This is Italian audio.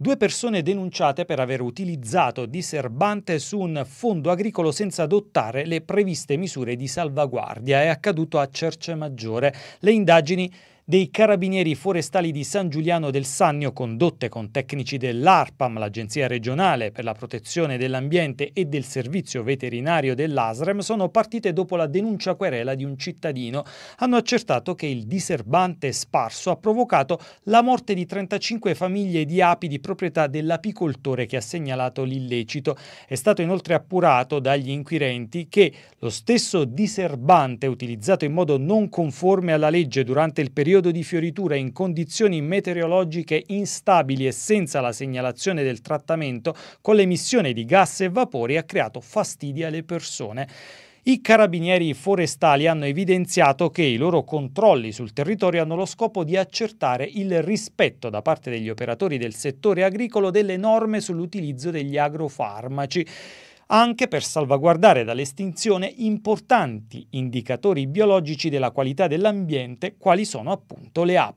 Due persone denunciate per aver utilizzato diserbante su un fondo agricolo senza adottare le previste misure di salvaguardia è accaduto a Cercemaggiore. Le indagini dei carabinieri forestali di San Giuliano del Sannio condotte con tecnici dell'ARPAM, l'Agenzia regionale per la protezione dell'ambiente e del servizio veterinario dell'ASREM, sono partite dopo la denuncia querela di un cittadino. Hanno accertato che il diserbante sparso ha provocato la morte di 35 famiglie di api di proprietà dell'apicoltore che ha segnalato l'illecito. È stato inoltre appurato dagli inquirenti che lo stesso diserbante utilizzato in modo non conforme alla legge durante il periodo periodo di fioritura in condizioni meteorologiche instabili e senza la segnalazione del trattamento con l'emissione di gas e vapori ha creato fastidi alle persone. I carabinieri forestali hanno evidenziato che i loro controlli sul territorio hanno lo scopo di accertare il rispetto da parte degli operatori del settore agricolo delle norme sull'utilizzo degli agrofarmaci anche per salvaguardare dall'estinzione importanti indicatori biologici della qualità dell'ambiente quali sono appunto le api.